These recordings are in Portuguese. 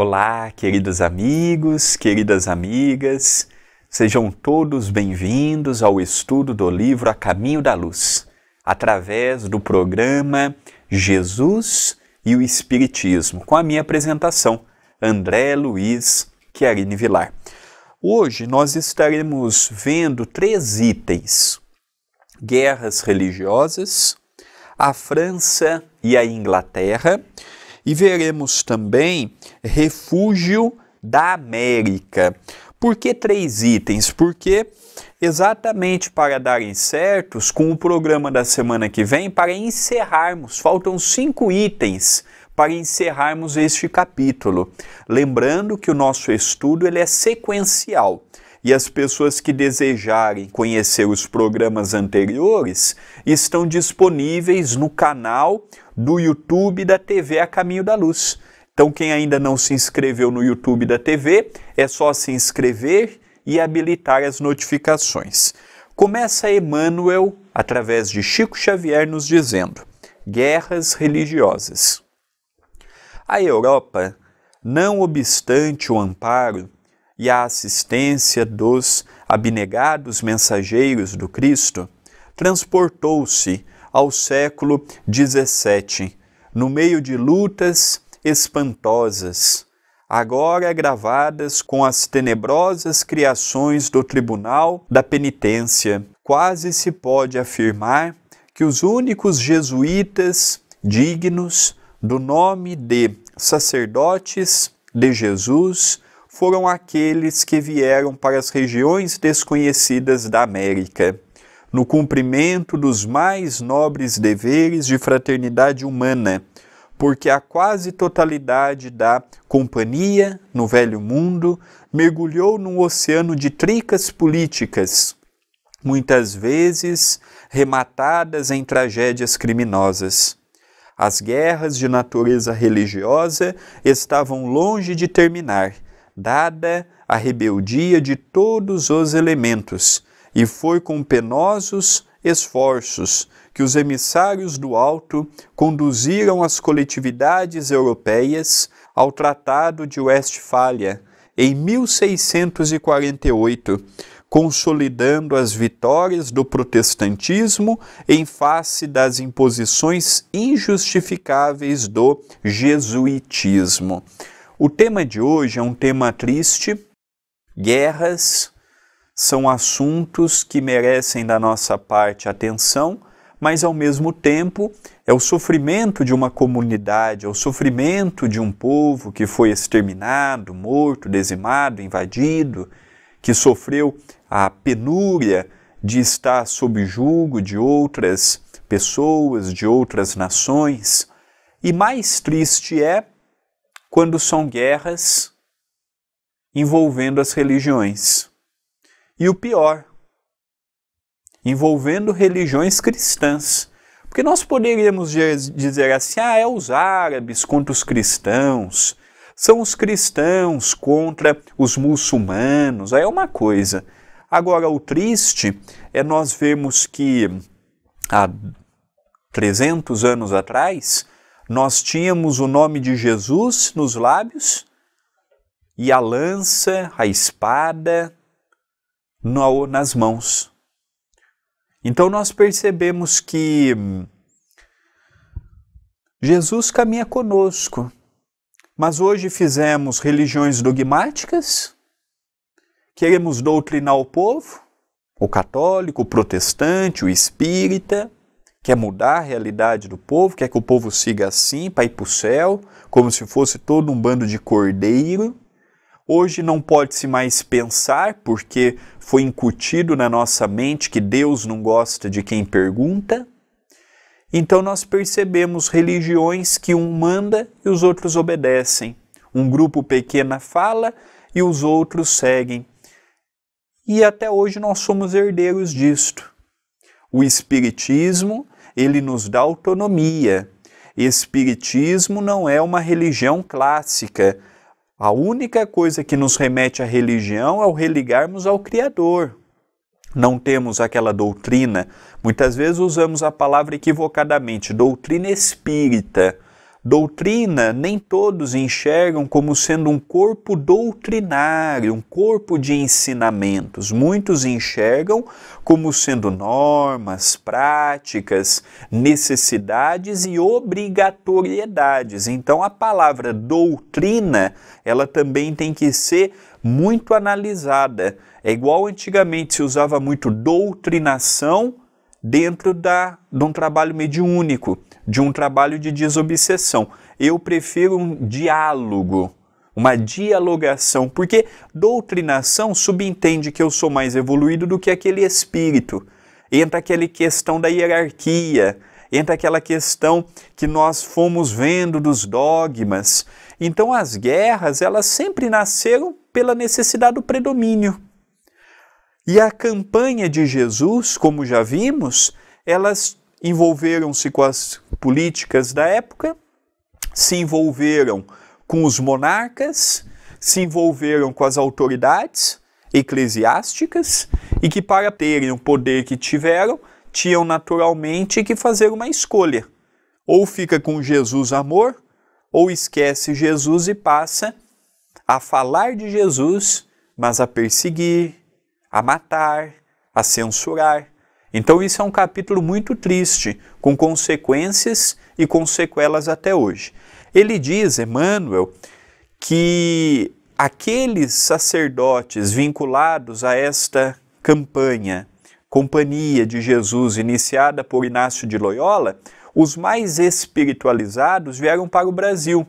Olá, queridos amigos, queridas amigas, sejam todos bem-vindos ao estudo do livro A Caminho da Luz, através do programa Jesus e o Espiritismo, com a minha apresentação, André Luiz Chiarini Vilar. Hoje nós estaremos vendo três itens: guerras religiosas, a França e a Inglaterra e veremos também refúgio da América. Por que três itens? Porque exatamente para darem certos com o programa da semana que vem, para encerrarmos, faltam cinco itens para encerrarmos este capítulo. Lembrando que o nosso estudo ele é sequencial e as pessoas que desejarem conhecer os programas anteriores estão disponíveis no canal do YouTube da TV A Caminho da Luz. Então, quem ainda não se inscreveu no YouTube da TV, é só se inscrever e habilitar as notificações. Começa Emmanuel, através de Chico Xavier, nos dizendo: guerras religiosas. A Europa, não obstante o amparo e a assistência dos abnegados mensageiros do Cristo, transportou-se ao século XVII, no meio de lutas espantosas, agora agravadas é com as tenebrosas criações do Tribunal da Penitência. Quase se pode afirmar que os únicos jesuítas dignos do nome de sacerdotes de Jesus foram aqueles que vieram para as regiões desconhecidas da América no cumprimento dos mais nobres deveres de fraternidade humana, porque a quase totalidade da companhia no velho mundo mergulhou num oceano de tricas políticas, muitas vezes rematadas em tragédias criminosas. As guerras de natureza religiosa estavam longe de terminar, dada a rebeldia de todos os elementos, e foi com penosos esforços que os emissários do alto conduziram as coletividades europeias ao Tratado de Westfália em 1648, consolidando as vitórias do protestantismo em face das imposições injustificáveis do jesuitismo. O tema de hoje é um tema triste: guerras, são assuntos que merecem da nossa parte atenção, mas ao mesmo tempo é o sofrimento de uma comunidade, é o sofrimento de um povo que foi exterminado, morto, dizimado, invadido, que sofreu a penúria de estar sob julgo de outras pessoas, de outras nações. E mais triste é quando são guerras envolvendo as religiões. E o pior, envolvendo religiões cristãs. Porque nós poderíamos dizer assim: ah, é os árabes contra os cristãos, são os cristãos contra os muçulmanos, aí é uma coisa. Agora, o triste é nós vermos que há 300 anos atrás, nós tínhamos o nome de Jesus nos lábios e a lança, a espada, no, nas mãos. Então nós percebemos que hum, Jesus caminha conosco, mas hoje fizemos religiões dogmáticas, queremos doutrinar o povo, o católico, o protestante, o espírita, quer mudar a realidade do povo, quer que o povo siga assim para ir para o céu, como se fosse todo um bando de cordeiro. Hoje não pode-se mais pensar, porque foi incutido na nossa mente que Deus não gosta de quem pergunta. Então nós percebemos religiões que um manda e os outros obedecem. Um grupo pequeno fala e os outros seguem. E até hoje nós somos herdeiros disto. O espiritismo, ele nos dá autonomia. Espiritismo não é uma religião clássica, a única coisa que nos remete à religião é o religarmos ao Criador. Não temos aquela doutrina. Muitas vezes usamos a palavra equivocadamente, doutrina espírita Doutrina nem todos enxergam como sendo um corpo doutrinário, um corpo de ensinamentos. Muitos enxergam como sendo normas, práticas, necessidades e obrigatoriedades. Então a palavra doutrina, ela também tem que ser muito analisada. É igual antigamente se usava muito doutrinação, dentro da, de um trabalho mediúnico, de um trabalho de desobsessão. Eu prefiro um diálogo, uma dialogação, porque doutrinação subentende que eu sou mais evoluído do que aquele espírito. Entra aquela questão da hierarquia, entra aquela questão que nós fomos vendo dos dogmas. Então as guerras, elas sempre nasceram pela necessidade do predomínio. E a campanha de Jesus, como já vimos, elas envolveram-se com as políticas da época, se envolveram com os monarcas, se envolveram com as autoridades eclesiásticas e que, para terem o poder que tiveram, tinham naturalmente que fazer uma escolha. Ou fica com Jesus amor, ou esquece Jesus e passa a falar de Jesus, mas a perseguir, a matar, a censurar. Então, isso é um capítulo muito triste, com consequências e com sequelas até hoje. Ele diz, Emmanuel, que aqueles sacerdotes vinculados a esta campanha, Companhia de Jesus, iniciada por Inácio de Loyola, os mais espiritualizados vieram para o Brasil.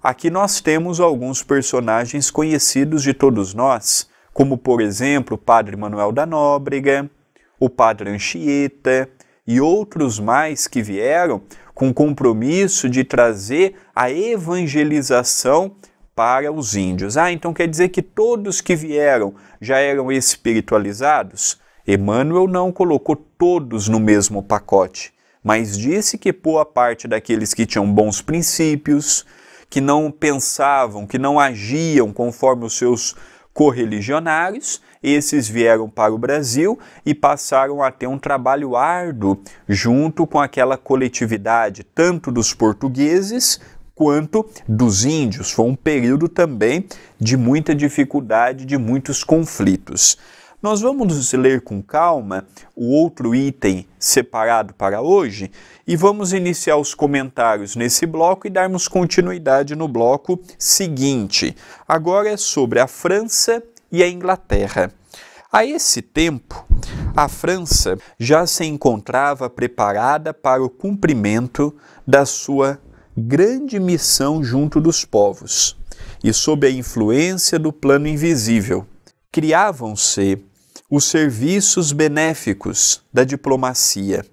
Aqui nós temos alguns personagens conhecidos de todos nós como por exemplo o padre Manuel da Nóbrega, o padre Anchieta e outros mais que vieram com compromisso de trazer a evangelização para os índios. Ah, então quer dizer que todos que vieram já eram espiritualizados? Emmanuel não colocou todos no mesmo pacote, mas disse que boa parte daqueles que tinham bons princípios, que não pensavam, que não agiam conforme os seus correligionários, esses vieram para o Brasil e passaram a ter um trabalho árduo junto com aquela coletividade, tanto dos portugueses quanto dos índios. Foi um período também de muita dificuldade, de muitos conflitos. Nós vamos ler com calma o outro item separado para hoje e vamos iniciar os comentários nesse bloco e darmos continuidade no bloco seguinte. Agora é sobre a França e a Inglaterra. A esse tempo, a França já se encontrava preparada para o cumprimento da sua grande missão junto dos povos e sob a influência do plano invisível. Criavam-se os serviços benéficos da diplomacia.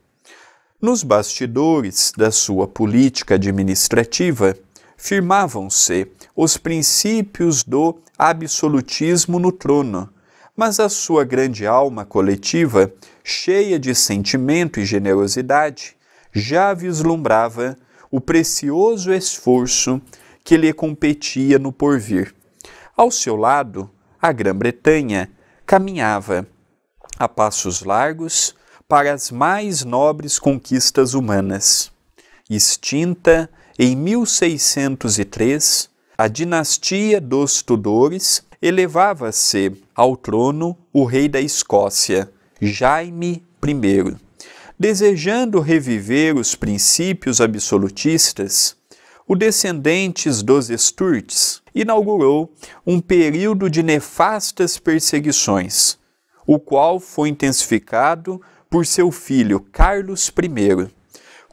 Nos bastidores da sua política administrativa, firmavam-se os princípios do absolutismo no trono, mas a sua grande alma coletiva, cheia de sentimento e generosidade, já vislumbrava o precioso esforço que lhe competia no porvir. Ao seu lado, a Grã-Bretanha caminhava a passos largos para as mais nobres conquistas humanas. Extinta em 1603, a dinastia dos Tudores elevava-se ao trono o rei da Escócia, Jaime I. Desejando reviver os princípios absolutistas, o descendentes dos Sturtes inaugurou um período de nefastas perseguições, o qual foi intensificado por seu filho Carlos I,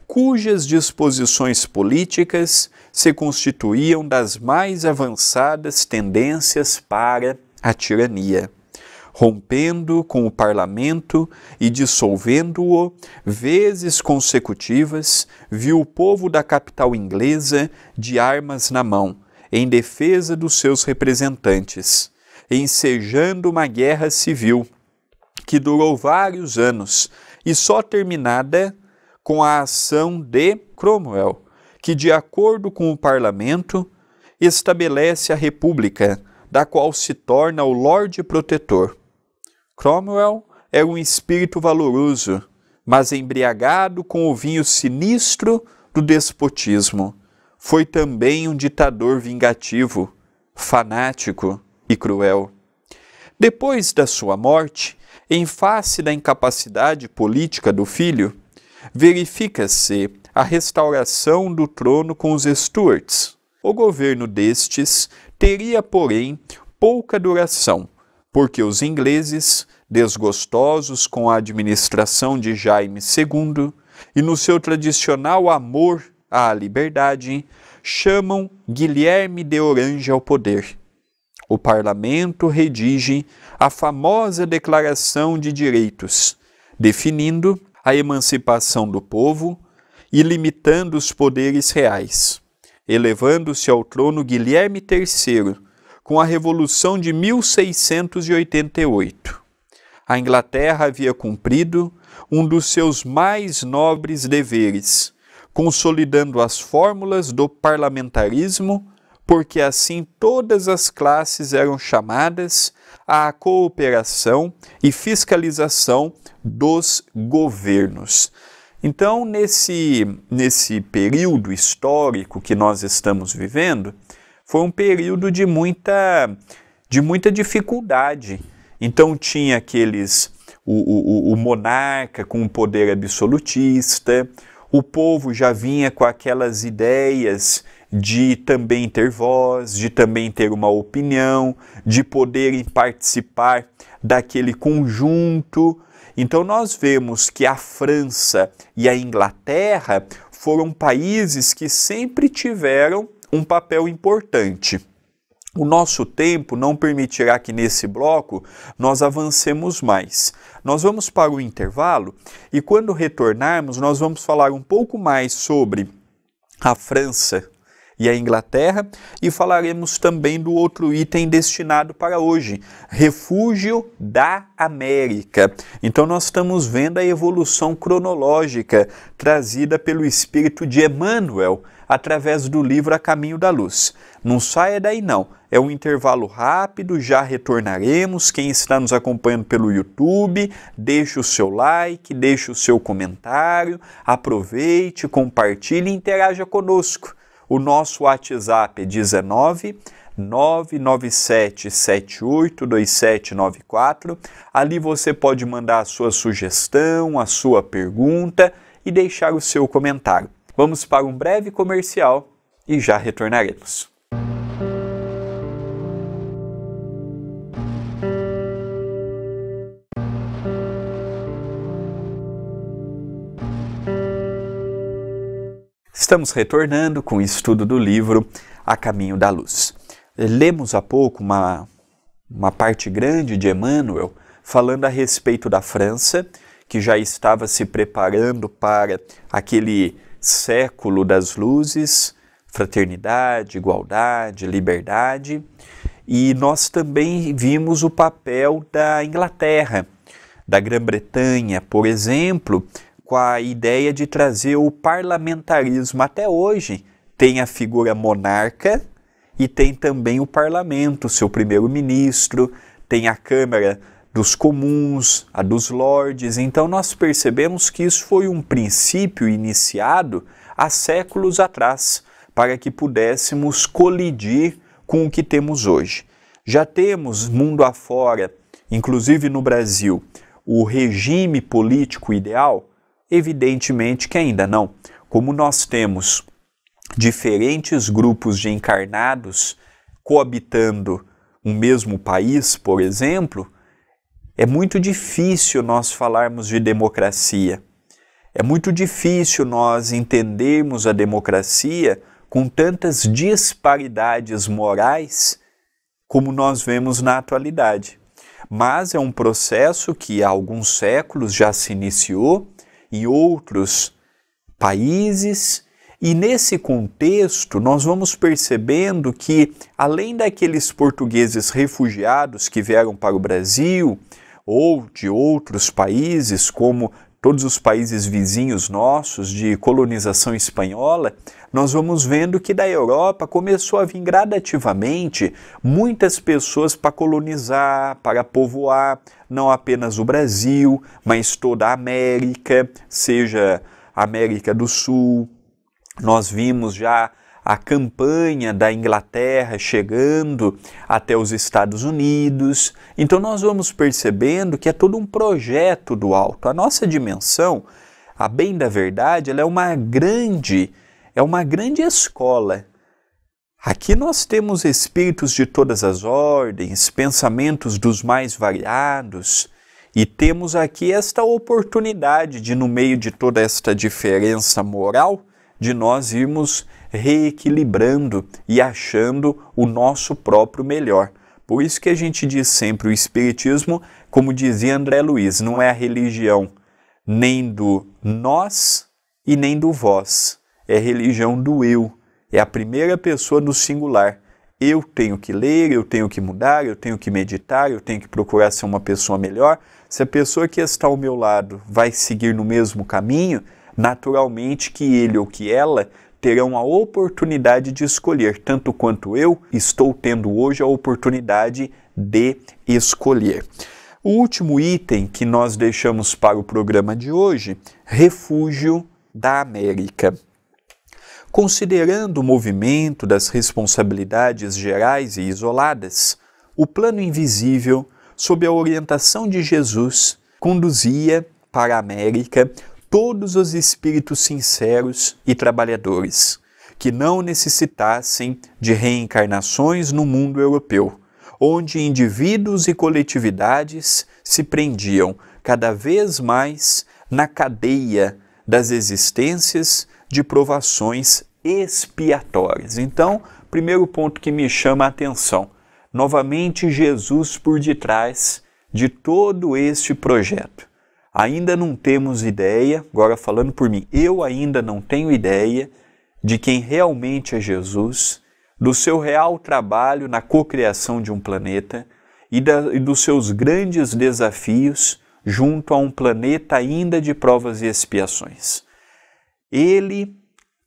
cujas disposições políticas se constituíam das mais avançadas tendências para a tirania rompendo com o parlamento e dissolvendo-o, vezes consecutivas, viu o povo da capital inglesa de armas na mão, em defesa dos seus representantes, ensejando uma guerra civil que durou vários anos e só terminada com a ação de Cromwell, que, de acordo com o parlamento, estabelece a República, da qual se torna o Lorde Protetor. Cromwell era é um espírito valoroso, mas embriagado com o vinho sinistro do despotismo. Foi também um ditador vingativo, fanático e cruel. Depois da sua morte, em face da incapacidade política do filho, verifica-se a restauração do trono com os Stuarts. O governo destes teria, porém, pouca duração porque os ingleses, desgostosos com a administração de Jaime II e no seu tradicional amor à liberdade, chamam Guilherme de Orange ao poder. O parlamento redige a famosa Declaração de Direitos, definindo a emancipação do povo e limitando os poderes reais, elevando-se ao trono Guilherme III, com a Revolução de 1688. A Inglaterra havia cumprido um dos seus mais nobres deveres, consolidando as fórmulas do parlamentarismo, porque assim todas as classes eram chamadas à cooperação e fiscalização dos governos. Então, nesse, nesse período histórico que nós estamos vivendo, foi um período de muita, de muita dificuldade. Então tinha aqueles o, o, o, monarca com o poder absolutista, o povo já vinha com aquelas ideias de também ter voz, de também ter uma opinião, de poderem participar daquele conjunto. Então nós vemos que a França e a Inglaterra foram países que sempre tiveram um papel importante. O nosso tempo não permitirá que nesse bloco nós avancemos mais. Nós vamos para o intervalo e quando retornarmos, nós vamos falar um pouco mais sobre a França e a Inglaterra, e falaremos também do outro item destinado para hoje, refúgio da América. Então nós estamos vendo a evolução cronológica trazida pelo espírito de Emmanuel através do livro A Caminho da Luz. Não saia daí não. É um intervalo rápido, já retornaremos. Quem está nos acompanhando pelo YouTube, deixe o seu like, deixe o seu comentário, aproveite, compartilhe e interaja conosco. O nosso WhatsApp é 19 997782794. Ali você pode mandar a sua sugestão, a sua pergunta e deixar o seu comentário. Vamos para um breve comercial e já retornaremos. Estamos retornando com o estudo do livro A Caminho da Luz. Lemos há pouco uma, uma parte grande de Emmanuel falando a respeito da França, que já estava se preparando para aquele século das luzes, fraternidade, igualdade, liberdade. E nós também vimos o papel da Inglaterra, da Grã-Bretanha, por exemplo, com a ideia de trazer o parlamentarismo. Até hoje tem a figura monarca e tem também o parlamento, seu primeiro-ministro, tem a Câmara dos comuns, a dos lordes. Então nós percebemos que isso foi um princípio iniciado há séculos atrás, para que pudéssemos colidir com o que temos hoje. Já temos mundo afora, inclusive no Brasil, o regime político ideal, Evidentemente que ainda não. Como nós temos diferentes grupos de encarnados coabitando um mesmo país, por exemplo, é muito difícil nós falarmos de democracia. É muito difícil nós entendermos a democracia com tantas disparidades morais como nós vemos na atualidade. Mas é um processo que há alguns séculos já se iniciou e outros países. E nesse contexto, nós vamos percebendo que, além daqueles portugueses refugiados que vieram para o Brasil, ou de outros países, como todos os países vizinhos nossos de colonização espanhola, nós vamos vendo que da Europa começou a vir gradativamente muitas pessoas para colonizar, para povoar não apenas o Brasil, mas toda a América, seja América do Sul. Nós vimos já a campanha da Inglaterra chegando até os Estados Unidos. Então nós vamos percebendo que é todo um projeto do alto. A nossa dimensão, a bem da verdade, ela é uma grande, é uma grande escola. Aqui nós temos espíritos de todas as ordens, pensamentos dos mais variados, e temos aqui esta oportunidade de, no meio de toda esta diferença moral, de nós irmos reequilibrando e achando o nosso próprio melhor. Por isso que a gente diz sempre: o Espiritismo, como dizia André Luiz, não é a religião nem do nós e nem do vós. É a religião do eu. É a primeira pessoa no singular. Eu tenho que ler, eu tenho que mudar, eu tenho que meditar, eu tenho que procurar ser uma pessoa melhor. Se a pessoa que está ao meu lado vai seguir no mesmo caminho, naturalmente que ele ou que ela terão a oportunidade de escolher, tanto quanto eu estou tendo hoje a oportunidade de escolher. O último item que nós deixamos para o programa de hoje, refúgio da América. Considerando o movimento das responsabilidades gerais e isoladas, o plano invisível, sob a orientação de Jesus, conduzia para a América todos os espíritos sinceros e trabalhadores, que não necessitassem de reencarnações no mundo europeu, onde indivíduos e coletividades se prendiam cada vez mais na cadeia das existências de provações expiatórias. Então, primeiro ponto que me chama a atenção, novamente Jesus por detrás de todo este projeto. Ainda não temos ideia, agora falando por mim, eu ainda não tenho ideia de quem realmente é Jesus, do seu real trabalho na cocriação de um planeta e, da, e dos seus grandes desafios junto a um planeta ainda de provas e expiações. Ele,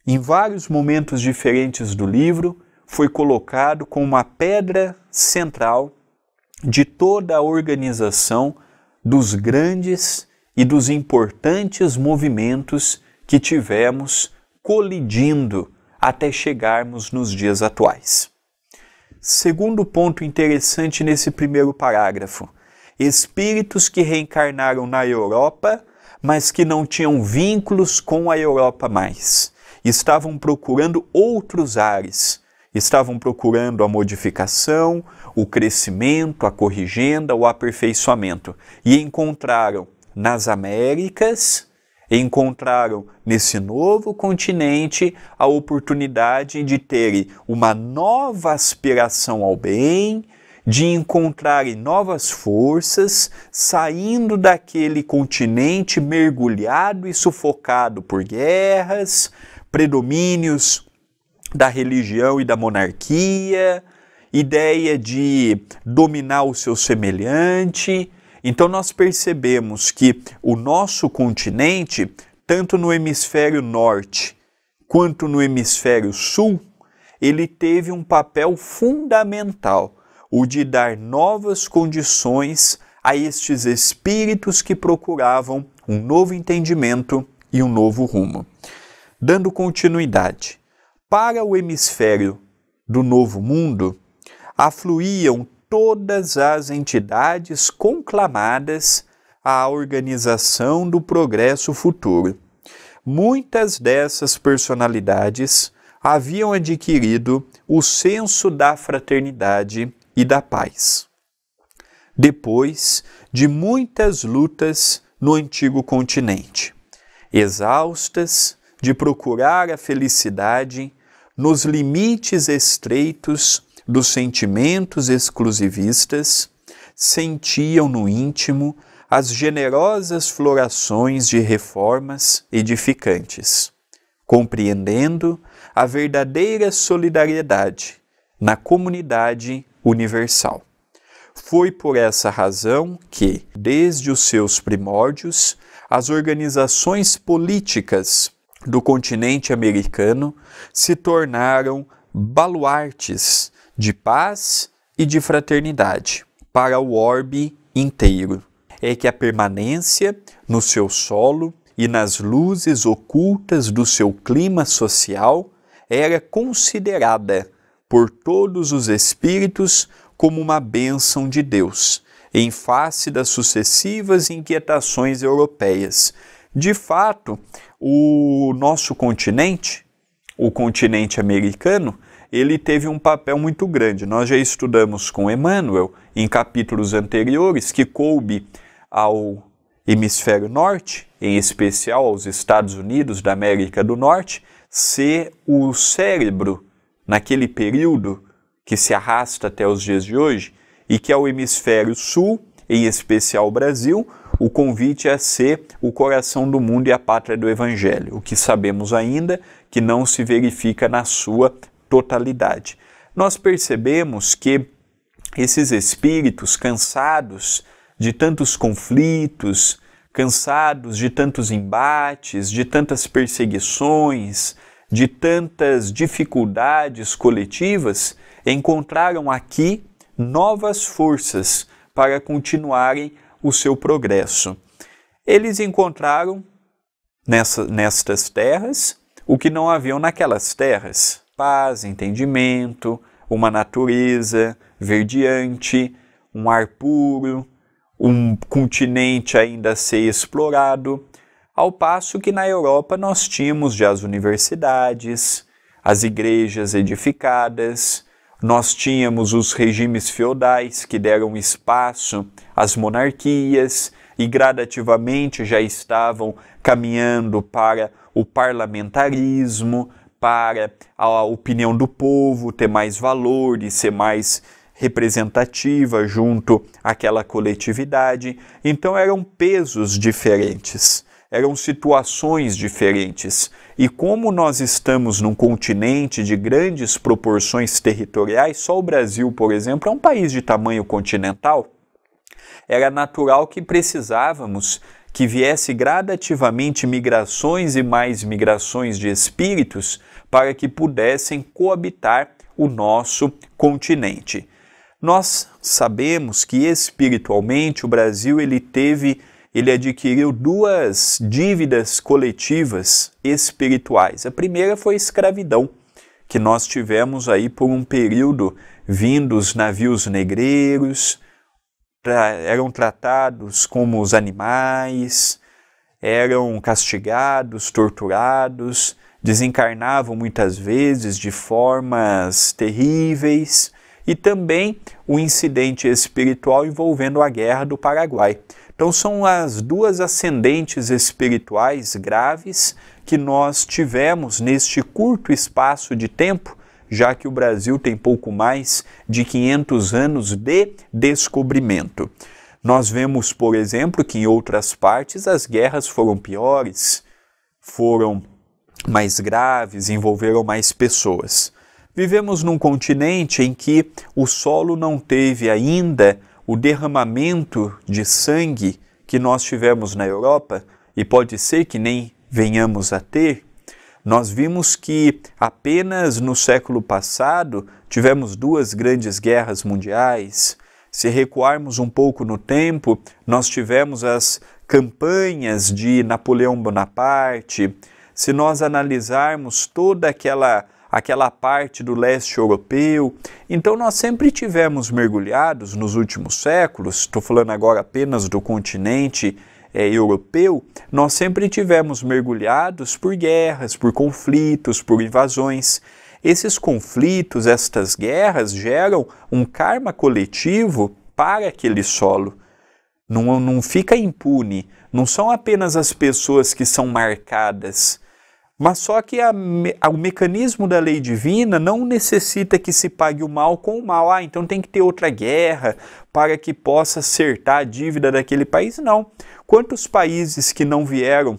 em vários momentos diferentes do livro, foi colocado como uma pedra central de toda a organização dos grandes e dos importantes movimentos que tivemos colidindo até chegarmos nos dias atuais. Segundo ponto interessante nesse primeiro parágrafo: espíritos que reencarnaram na Europa, mas que não tinham vínculos com a Europa mais. Estavam procurando outros ares. Estavam procurando a modificação, o crescimento, a corrigenda, o aperfeiçoamento. E encontraram nas Américas, encontraram nesse novo continente a oportunidade de terem uma nova aspiração ao bem, de encontrarem novas forças, saindo daquele continente mergulhado e sufocado por guerras, predomínios da religião e da monarquia, ideia de dominar o seu semelhante, então nós percebemos que o nosso continente, tanto no hemisfério norte quanto no hemisfério sul, ele teve um papel fundamental, o de dar novas condições a estes espíritos que procuravam um novo entendimento e um novo rumo. Dando continuidade, para o hemisfério do Novo Mundo, afluíam todas as entidades conclamadas à organização do progresso futuro. Muitas dessas personalidades haviam adquirido o senso da fraternidade e da paz. Depois de muitas lutas no antigo continente, exaustas de procurar a felicidade nos limites estreitos dos sentimentos exclusivistas, sentiam no íntimo as generosas florações de reformas edificantes, compreendendo a verdadeira solidariedade na comunidade universal. Foi por essa razão que, desde os seus primórdios, as organizações políticas do continente americano se tornaram baluartes de paz e de fraternidade para o orbe inteiro. É que a permanência no seu solo e nas luzes ocultas do seu clima social era considerada por todos os espíritos como uma bênção de Deus, em face das sucessivas inquietações europeias. De fato, o nosso continente, o continente americano, ele teve um papel muito grande. Nós já estudamos com Emmanuel, em capítulos anteriores, que coube ao hemisfério norte, em especial aos Estados Unidos da América do Norte, ser o cérebro, naquele período que se arrasta até os dias de hoje, e que ao é hemisfério sul, em especial o Brasil, o convite é ser o coração do mundo e a pátria do Evangelho, o que sabemos ainda é que não se verifica na sua totalidade. Nós percebemos que esses espíritos cansados de tantos conflitos, cansados de tantos embates, de tantas perseguições, de tantas dificuldades coletivas, encontraram aqui novas forças para continuarem o seu progresso. Eles encontraram nessa, nestas terras o que não haviam naquelas terras paz, entendimento, uma natureza verdeante, um ar puro, um continente ainda a ser explorado, ao passo que na Europa nós tínhamos já as universidades, as igrejas edificadas, nós tínhamos os regimes feudais que deram espaço às monarquias e gradativamente já estavam caminhando para o parlamentarismo, para a opinião do povo ter mais valor e ser mais representativa junto àquela coletividade. Então eram pesos diferentes, eram situações diferentes. E como nós estamos num continente de grandes proporções territoriais, só o Brasil, por exemplo, é um país de tamanho continental era natural que precisávamos que viesse gradativamente migrações e mais migrações de espíritos para que pudessem coabitar o nosso continente. Nós sabemos que espiritualmente o Brasil ele teve, ele adquiriu duas dívidas coletivas espirituais. A primeira foi a escravidão, que nós tivemos aí por um período vindos navios negreiros, eram tratados como os animais, eram castigados, torturados, desencarnavam muitas vezes de formas terríveis, e também o incidente espiritual envolvendo a guerra do Paraguai. Então, são as duas ascendentes espirituais graves que nós tivemos neste curto espaço de tempo já que o Brasil tem pouco mais de 500 anos de descobrimento. Nós vemos, por exemplo, que em outras partes as guerras foram piores, foram mais graves, envolveram mais pessoas. Vivemos num continente em que o solo não teve ainda o derramamento de sangue que nós tivemos na Europa, e pode ser que nem venhamos a ter, nós vimos que apenas no século passado tivemos duas grandes guerras mundiais. Se recuarmos um pouco no tempo, nós tivemos as campanhas de Napoleão Bonaparte. Se nós analisarmos toda aquela aquela parte do leste europeu. Então nós sempre tivemos mergulhados nos últimos séculos, estou falando agora apenas do continente é, europeu, nós sempre tivemos mergulhados por guerras, por conflitos, por invasões. Esses conflitos, estas guerras geram um karma coletivo para aquele solo. Não, não fica impune. Não são apenas as pessoas que são marcadas, mas só que a, a, o mecanismo da lei divina não necessita que se pague o mal com o mal. Ah, então tem que ter outra guerra para que possa acertar a dívida daquele país. Não. Quantos países que não vieram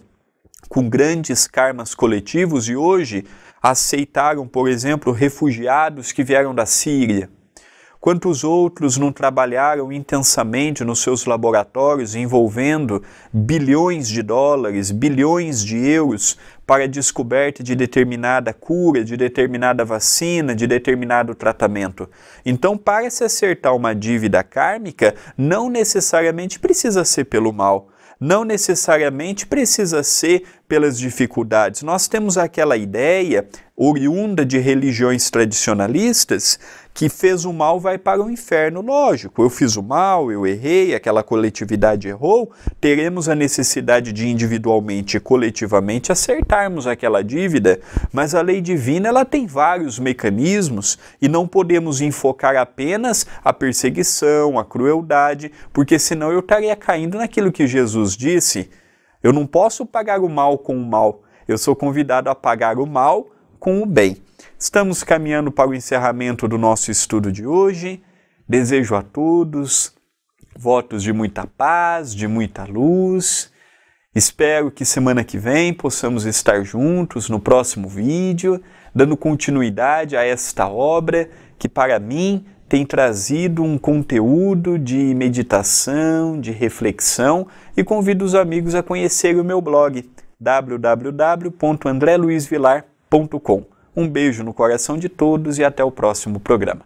com grandes karmas coletivos e hoje aceitaram, por exemplo, refugiados que vieram da Síria? Quantos outros não trabalharam intensamente nos seus laboratórios envolvendo bilhões de dólares, bilhões de euros para a descoberta de determinada cura, de determinada vacina, de determinado tratamento? Então, para se acertar uma dívida kármica, não necessariamente precisa ser pelo mal não necessariamente precisa ser pelas dificuldades. Nós temos aquela ideia, oriunda de religiões tradicionalistas, que fez o mal vai para o inferno. Lógico, eu fiz o mal, eu errei, aquela coletividade errou, teremos a necessidade de individualmente e coletivamente acertarmos aquela dívida, mas a lei divina ela tem vários mecanismos e não podemos enfocar apenas a perseguição, a crueldade, porque senão eu estaria caindo naquilo que Jesus disse: eu não posso pagar o mal com o mal. Eu sou convidado a pagar o mal com o bem. Estamos caminhando para o encerramento do nosso estudo de hoje. Desejo a todos votos de muita paz, de muita luz. Espero que semana que vem possamos estar juntos no próximo vídeo, dando continuidade a esta obra que, para mim, tem trazido um conteúdo de meditação, de reflexão e convido os amigos a conhecerem o meu blog www.andreluizvilar.com um beijo no coração de todos e até o próximo programa.